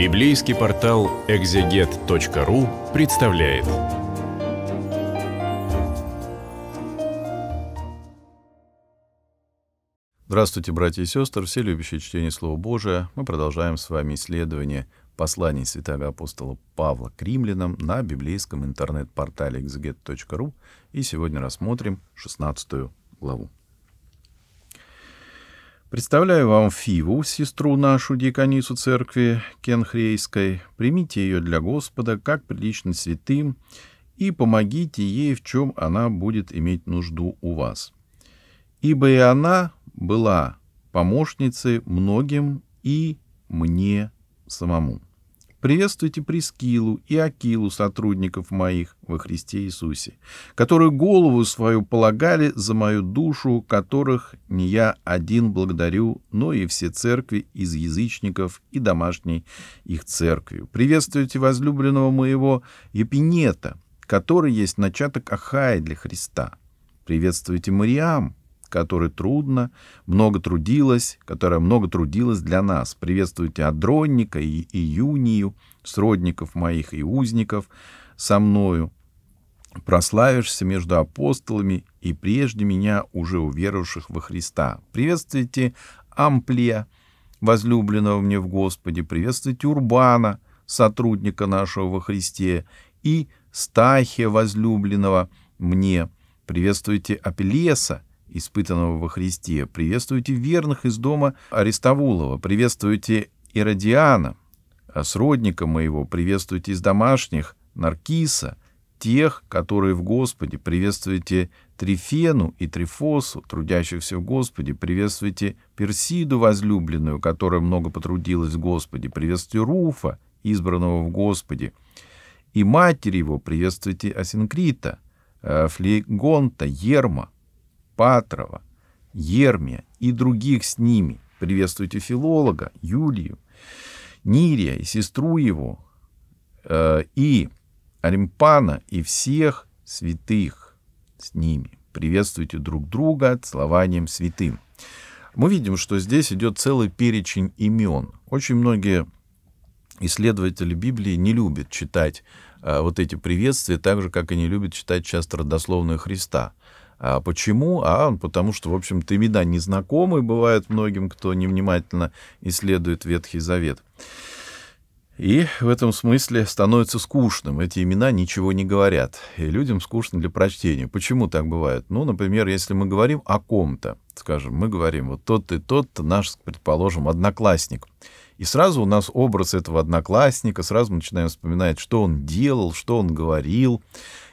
Библейский портал экзегет.ру представляет. Здравствуйте, братья и сестры, все любящие чтение Слова Божия. Мы продолжаем с вами исследование посланий святого апостола Павла к римлянам на библейском интернет-портале экзегет.ру и сегодня рассмотрим 16 главу. Представляю вам Фиву, сестру нашу, диконису церкви Кенхрейской. Примите ее для Господа, как прилично святым, и помогите ей, в чем она будет иметь нужду у вас. Ибо и она была помощницей многим и мне самому. Приветствуйте Прескилу и Акилу, сотрудников моих во Христе Иисусе, которые голову свою полагали за мою душу, которых не я один благодарю, но и все церкви из язычников и домашней их церкви. Приветствуйте возлюбленного моего Епинета, который есть начаток Ахая для Христа. Приветствуйте Мариам, которой трудно, много трудилась, которая много трудилась для нас. Приветствуйте Адронника и Июнию, сродников моих и узников со мною. Прославишься между апостолами и прежде меня уже уверовавших во Христа. Приветствуйте Амплия, возлюбленного мне в Господе, приветствуйте Урбана, сотрудника нашего во Христе, и Стахия, возлюбленного мне. Приветствуйте Апеллеса, испытанного во Христе, приветствуйте верных из дома Аристовулова, приветствуйте Иродиана, а сродника моего, приветствуйте из домашних Наркиса, тех, которые в Господе, приветствуйте Трифену и Трифосу, трудящихся в Господе, приветствуйте Персиду возлюбленную, которая много потрудилась в Господе, приветствуйте Руфа, избранного в Господе, и матери его, приветствуйте Асинкрита, э, Флегонта, Ерма, Патрова, Ермия и других с ними. Приветствуйте филолога Юлию, Нирия и сестру его, э, и Аримпана и всех святых с ними. Приветствуйте друг друга слованием святым. Мы видим, что здесь идет целый перечень имен. Очень многие исследователи Библии не любят читать э, вот эти приветствия, так же, как и не любят читать часто родословную Христа. А почему? А потому что, в общем-то, имена незнакомы бывают многим, кто невнимательно исследует Ветхий Завет. И в этом смысле становится скучным. Эти имена ничего не говорят. И людям скучно для прочтения. Почему так бывает? Ну, например, если мы говорим о ком-то, скажем, мы говорим, вот тот и тот наш, предположим, одноклассник. И сразу у нас образ этого одноклассника, сразу мы начинаем вспоминать, что он делал, что он говорил.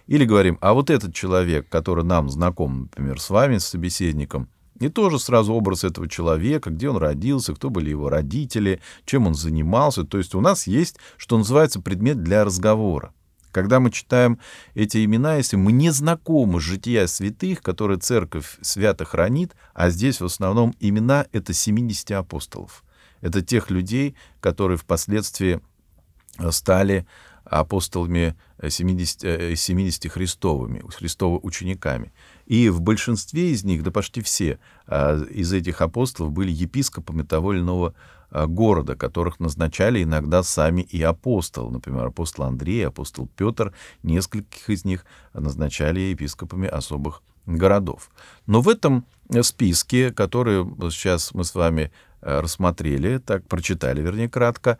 Или говорим, а вот этот человек, который нам знаком, например, с вами, с собеседником, и тоже сразу образ этого человека, где он родился, кто были его родители, чем он занимался. То есть у нас есть, что называется, предмет для разговора. Когда мы читаем эти имена, если мы не знакомы с жития святых, которые церковь свято хранит, а здесь в основном имена — это 70 апостолов. Это тех людей, которые впоследствии э, стали апостолами 70, э, 70 э, Христовыми, Христово учениками. И в большинстве из них, да почти все э, из этих апостолов были епископами того или иного города, которых назначали иногда сами и апостол. Например, апостол Андрей, апостол Петр, нескольких из них назначали епископами особых городов. Но в этом списке, который сейчас мы с вами рассмотрели, так прочитали, вернее, кратко,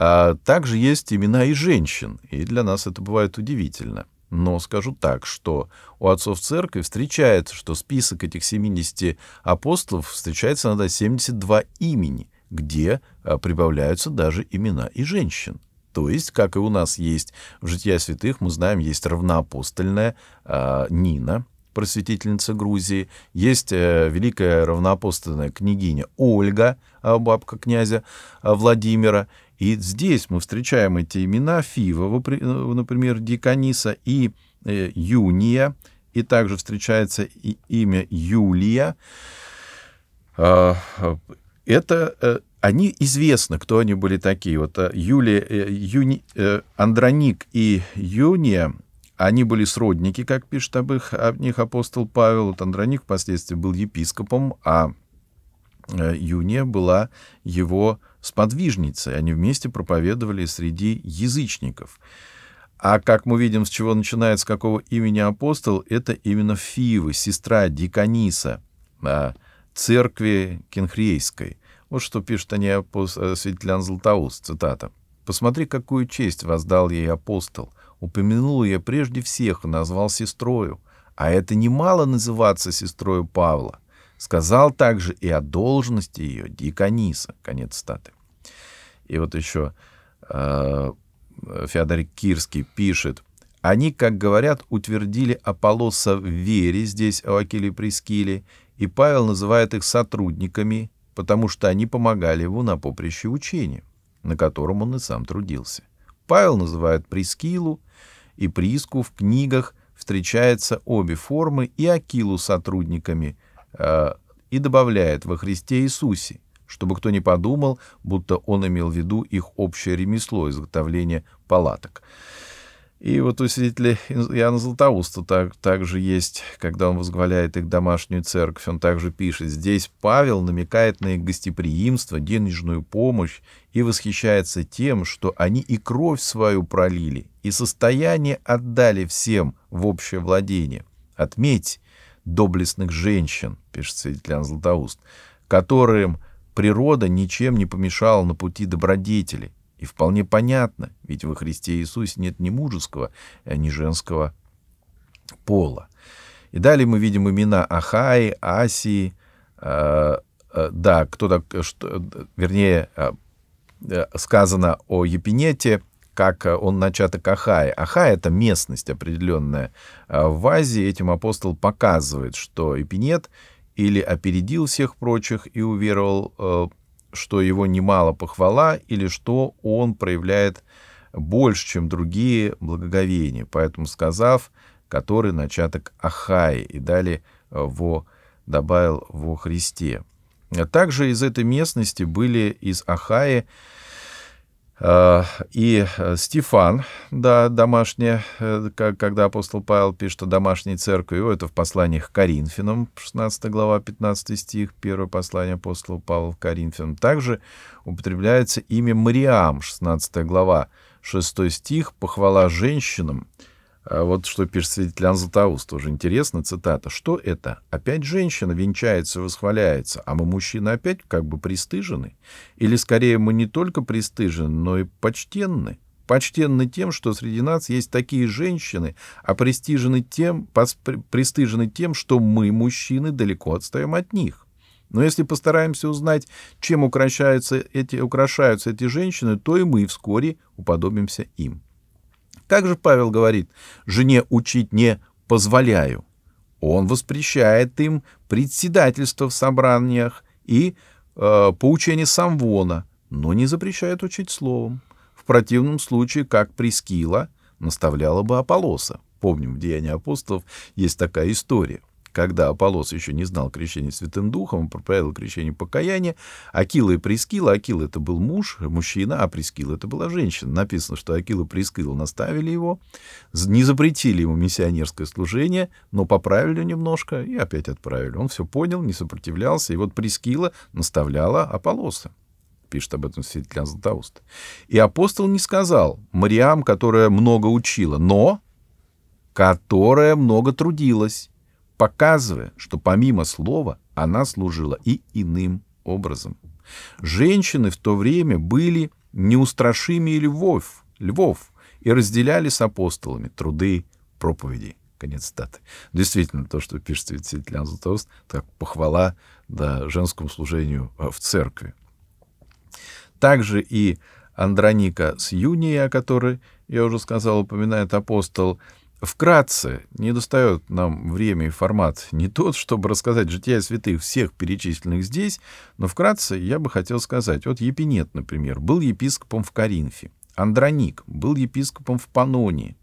а также есть имена и женщин, и для нас это бывает удивительно. Но скажу так, что у отцов церкви встречается, что список этих 70 апостолов встречается иногда 72 имени, где а, прибавляются даже имена и женщин. То есть, как и у нас есть в «Жития святых», мы знаем, есть равноапостольная э, Нина, просветительница Грузии, есть э, великая равноапостольная княгиня Ольга, э, бабка князя э, Владимира, и здесь мы встречаем эти имена Фива, э, например, Дикониса и э, Юния, и также встречается и имя Юлия. А, э, это они известны, кто они были такие. Вот Юлия, Юни, Андроник и Юния, они были сродники, как пишет об, их, об них апостол Павел. Вот Андроник впоследствии был епископом, а Э, Юния была его сподвижницей. Они вместе проповедовали среди язычников. А как мы видим, с чего начинается, с какого имени апостол, это именно Фивы, сестра Дикониса, э, церкви Кенхрейской. Вот что пишет о ней апостол, э, святителян Златоуст, цитата. «Посмотри, какую честь воздал ей апостол. Упомянул я прежде всех и назвал сестрою. А это немало называться сестрою Павла. Сказал также и о должности ее диакониса. Конец статы. И вот еще э, Феодор Кирский пишет. Они, как говорят, утвердили Аполлоса в вере здесь, о Акиле Прескиле, и Павел называет их сотрудниками, потому что они помогали ему на поприще учения, на котором он и сам трудился. Павел называет Прескилу и Приску в книгах встречаются обе формы и Акилу сотрудниками – Э, и добавляет во Христе Иисусе, чтобы кто не подумал, будто он имел в виду их общее ремесло изготовления палаток. И вот у свидетеля Иоанна Златоуста так, также есть, когда он возглавляет их домашнюю церковь, он также пишет, здесь Павел намекает на их гостеприимство, денежную помощь и восхищается тем, что они и кровь свою пролили, и состояние отдали всем в общее владение. Отметь, доблестных женщин, пишет свидетельян Златоуст, которым природа ничем не помешала на пути добродетели. И вполне понятно, ведь во Христе Иисусе нет ни мужеского, э, ни женского пола. И далее мы видим имена Ахаи, Асии, э, э, да, кто так, э, что, э, вернее, э, сказано о Епинете, как э, он начаток к Ахае. это местность определенная. А в Азии этим апостол показывает, что Эпинет или опередил всех прочих и уверовал, э, что его немало похвала, или что он проявляет больше, чем другие благоговения. Поэтому сказав, который начаток Ахаи, и далее э, во, добавил во Христе. Также из этой местности были из Ахаи и э, Стефан, да, домашняя, э, когда апостол Павел пишет о домашней церкви, это в посланиях к Коринфянам, 16 глава, 15 стих, первое послание апостола Павла к Коринфянам. Также употребляется имя Мариам, 16 глава, 6 стих, похвала женщинам, а вот что пишет свидетель Златоуст, тоже интересно, цитата. «Что это? Опять женщина венчается и восхваляется, а мы, мужчины, опять как бы пристыжены? Или, скорее, мы не только пристыжены, но и почтенны?» почтенны тем, что среди нас есть такие женщины, а пристыжены тем, пристыжены тем, что мы, мужчины, далеко отстаем от них. Но если постараемся узнать, чем украшаются эти, украшаются эти женщины, то и мы вскоре уподобимся им. Как же Павел говорит, жене учить не позволяю. Он воспрещает им председательство в собраниях и э, поучение самвона, но не запрещает учить словом. В противном случае, как Прескила, наставляла бы Аполлоса. Помним, в Деянии апостолов есть такая история когда Аполлос еще не знал крещения Святым Духом, он проповедовал крещение покаяния, Акила и Прескила, Акила это был муж, мужчина, а Прескила это была женщина. Написано, что Акила и Прескила наставили его, не запретили ему миссионерское служение, но поправили немножко и опять отправили. Он все понял, не сопротивлялся, и вот Прескила наставляла Аполлоса пишет об этом святитель Златоуст. И апостол не сказал Мариам, которая много учила, но которая много трудилась показывая, что помимо слова она служила и иным образом. Женщины в то время были неустрашимее львов, львов и разделяли с апостолами труды проповеди. Конец цитаты. Действительно, то, что пишет святитель Анзутовст, так похвала да, женскому служению э, в церкви. Также и Андроника с Юнией, о которой я уже сказал, упоминает апостол, Вкратце, не достает нам время и формат не тот, чтобы рассказать жития святых всех перечисленных здесь, но вкратце я бы хотел сказать. Вот Епинет, например, был епископом в Коринфе. Андроник был епископом в Панонии.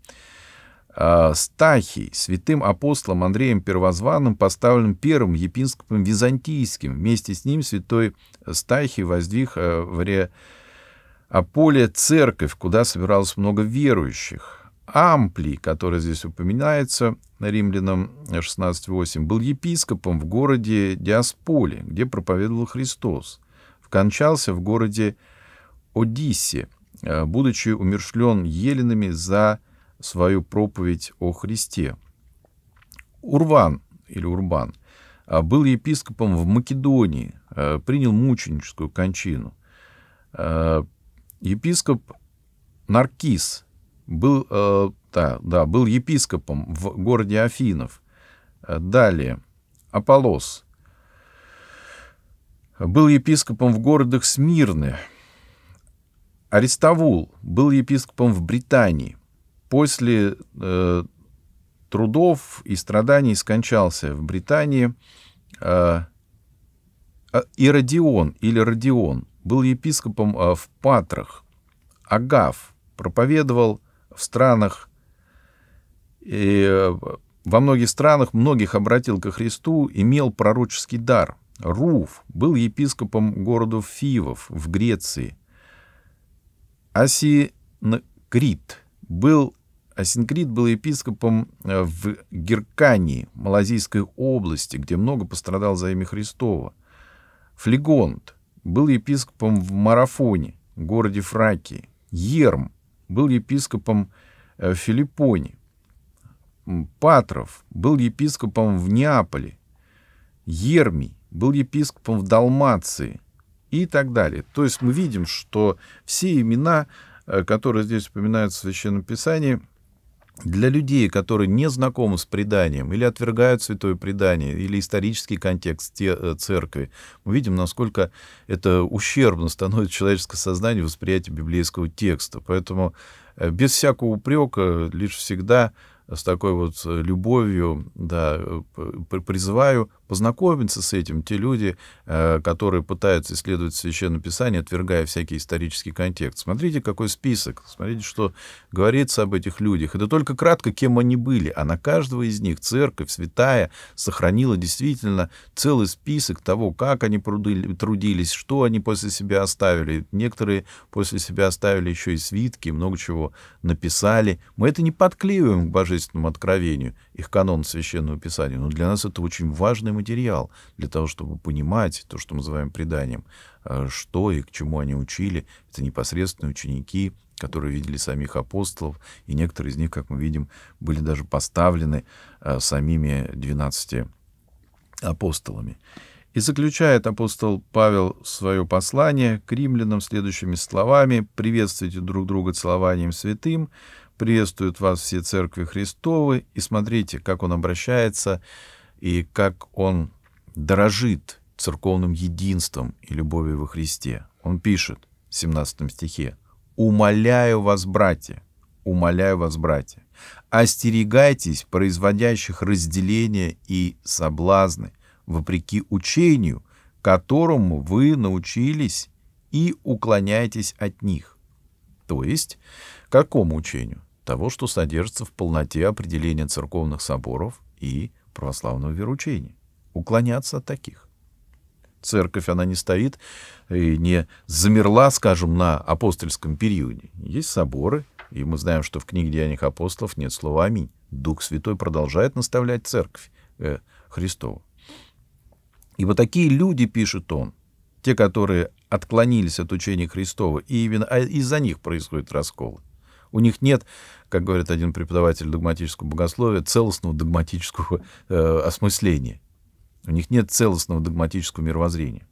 А, Стахий, святым апостолом Андреем Первозванным, поставленным первым епископом византийским. Вместе с ним святой Стахий воздвиг э, в Реаполе церковь, куда собиралось много верующих. Амплий, который здесь упоминается на римлянам 16.8, был епископом в городе Диасполе, где проповедовал Христос. Вкончался в городе Одиссе, э, будучи умершлен еленами за свою проповедь о Христе. Урван или Урбан э, был епископом в Македонии, э, принял мученическую кончину. Епископ Наркис был, э, да, да, был епископом в городе Афинов. Э, далее, Аполос. Был епископом в городах Смирны. Аристовул был епископом в Британии. После э, трудов и страданий скончался в Британии. Э, а, Иродион или Родион был епископом э, в Патрах. Агав проповедовал в странах и э, во многих странах многих обратил ко Христу, имел пророческий дар. Руф был епископом города Фивов в Греции. Асинкрит был Асинкрит был епископом э, в Геркании, Малазийской области, где много пострадал за имя Христова. Флегонт был епископом в Марафоне, городе Фракии. Ерм был епископом э, Филиппони. Патров был епископом в Неаполе. Ермий был епископом в Далмации и так далее. То есть мы видим, что все имена, э, которые здесь упоминаются в Священном Писании – для людей, которые не знакомы с преданием или отвергают святое предание, или исторический контекст э, церкви, мы видим, насколько это ущербно становится человеческое сознание восприятие библейского текста. Поэтому э, без всякого упрека, лишь всегда с такой вот э, любовью да, призываю познакомиться с этим. Те люди, э, которые пытаются исследовать Священное Писание, отвергая всякий исторический контекст. Смотрите, какой список, смотрите, что говорится об этих людях. Это только кратко, кем они были, а на каждого из них церковь святая сохранила действительно целый список того, как они трудились, что они после себя оставили. Некоторые после себя оставили еще и свитки, много чего написали. Мы это не подклеиваем к божественному откровению, их канон Священного Писания, но для нас это очень важный материал для того, чтобы понимать то, что мы называем преданием, э, что и к чему они учили. Это непосредственные ученики, которые видели самих апостолов, и некоторые из них, как мы видим, были даже поставлены э, самими 12 апостолами. И заключает апостол Павел свое послание к римлянам следующими словами «Приветствуйте друг друга целованием святым, приветствуют вас все церкви Христовы». И смотрите, как он обращается к и как он дорожит церковным единством и любовью во Христе. Он пишет в 17 стихе, «Умоляю вас, братья, умоляю вас, братья, остерегайтесь производящих разделения и соблазны, вопреки учению, которому вы научились и уклоняйтесь от них». То есть, какому учению? Того, что содержится в полноте определения церковных соборов и православного вероучения, уклоняться от таких. Церковь, она не стоит и не замерла, скажем, на апостольском периоде. Есть соборы, и мы знаем, что в книге «Деяниях апостолов» нет слова «Аминь». Дух Святой продолжает наставлять церковь э, Христову. Ибо такие люди, пишет он, те, которые отклонились от учения Христова, и именно а из-за них происходят расколы. У них нет, как говорит один преподаватель догматического богословия, целостного догматического э, осмысления. У них нет целостного догматического мировоззрения.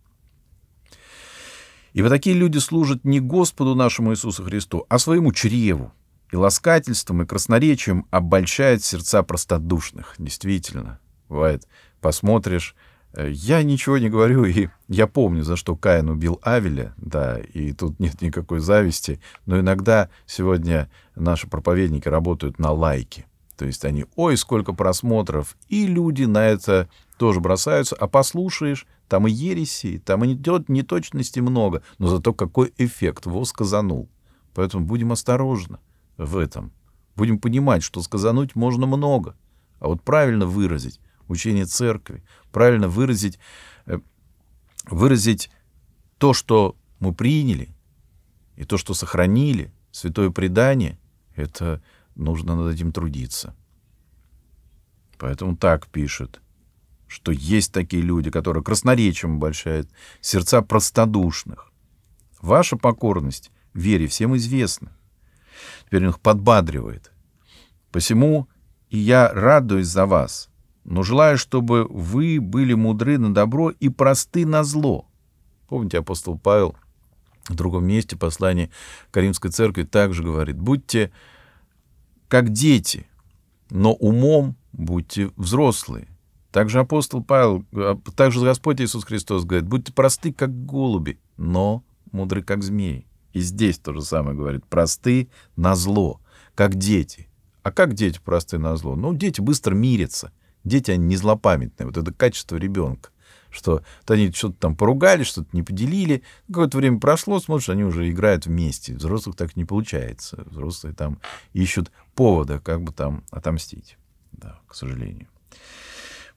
И вот такие люди служат не Господу нашему Иисусу Христу, а своему чреву. И ласкательством, и красноречием обольщает сердца простодушных. Действительно, бывает, посмотришь Э, я ничего не говорю, и я помню, за что Каин убил Авеля, да, и тут нет никакой зависти, но иногда сегодня наши проповедники работают на лайки. То есть они, ой, сколько просмотров, и люди на это тоже бросаются, а послушаешь, там и ереси, там и неточности много, но зато какой эффект, во сказанул. Поэтому будем осторожны в этом. Будем понимать, что сказануть можно много, а вот правильно выразить — учение церкви, правильно выразить, э, выразить то, что мы приняли, и то, что сохранили, святое предание, это нужно над этим трудиться. Поэтому так пишет, что есть такие люди, которые красноречием обольщают сердца простодушных. Ваша покорность вере всем известна. Теперь он их подбадривает. Посему и я радуюсь за вас — но желаю, чтобы вы были мудры на добро и просты на зло. Помните, апостол Павел в другом месте послание Каримской церкви также говорит, будьте как дети, но умом будьте взрослые. Также апостол Павел, а, также Господь Иисус Христос говорит, будьте просты, как голуби, но мудры, как змеи. И здесь то же самое говорит, просты на зло, как дети. А как дети просты на зло? Ну, дети быстро мирятся – Дети, они не злопамятные. Вот это качество ребенка. Что вот они что-то там поругали, что-то не поделили. Какое-то время прошло, смотришь, они уже играют вместе. Взрослых так не получается. Взрослые там ищут повода, как бы там отомстить. Да, к сожалению.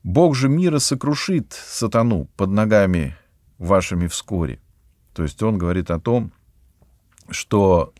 Бог же мира сокрушит сатану под ногами вашими вскоре. То есть он говорит о том, что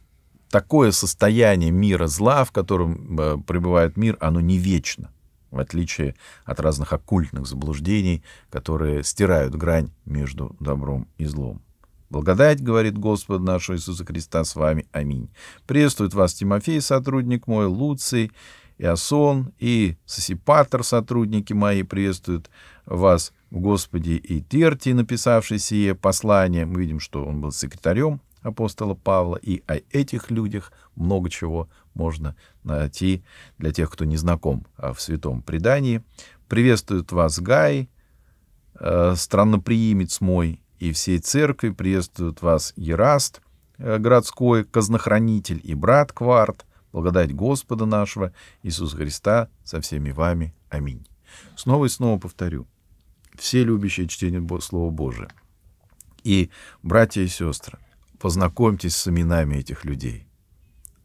такое состояние мира зла, в котором э, пребывает мир, оно не вечно в отличие от разных оккультных заблуждений, которые стирают грань между добром и злом. Благодать, говорит Господь наш Иисуса Христа, с вами. Аминь. Приветствует вас Тимофей, сотрудник мой, Луций, Иосон и Сосипатор, сотрудники мои, приветствуют вас в Господе и Терти, написавший сие послание. Мы видим, что он был секретарем апостола Павла, и о этих людях много чего можно найти для тех, кто не знаком а, в святом предании. Приветствует вас Гай, э, странноприимец мой и всей церкви, приветствует вас Ераст, э, городской казнохранитель и брат Кварт, благодать Господа нашего Иисуса Христа со всеми вами. Аминь. Снова и снова повторю. Все любящие чтение Слова Божия. И, братья и сестры, познакомьтесь с именами этих людей.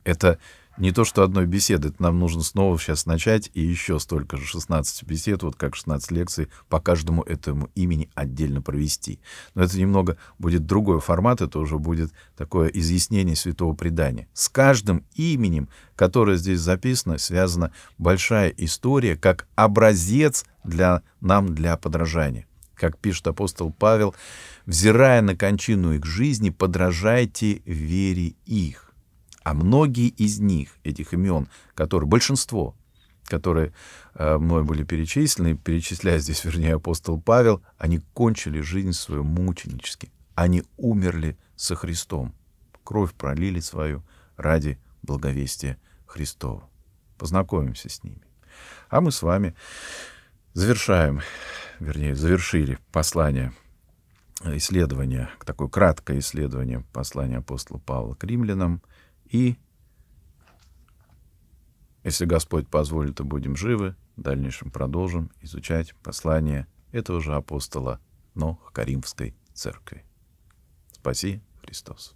Это не то что одной беседы, это нам нужно снова сейчас начать и еще столько же 16 бесед, вот как 16 лекций по каждому этому имени отдельно провести. Но это немного будет другой формат, это уже будет такое изъяснение святого предания. С каждым именем, которое здесь записано, связана большая история, как образец для нам для подражания. Как пишет апостол Павел, «Взирая на кончину их жизни, подражайте вере их». А многие из них, этих имен, которые, большинство, которые э, мной были перечислены, перечисляя здесь, вернее, апостол Павел, они кончили жизнь свою мученически. Они умерли со Христом. Кровь пролили свою ради благовестия Христова. Познакомимся с ними. А мы с вами завершаем, вернее, завершили послание, э, исследование, такое краткое исследование послания апостола Павла к римлянам — и, если Господь позволит и будем живы, в дальнейшем продолжим изучать послание этого же апостола, но Каримской церкви. Спаси Христос.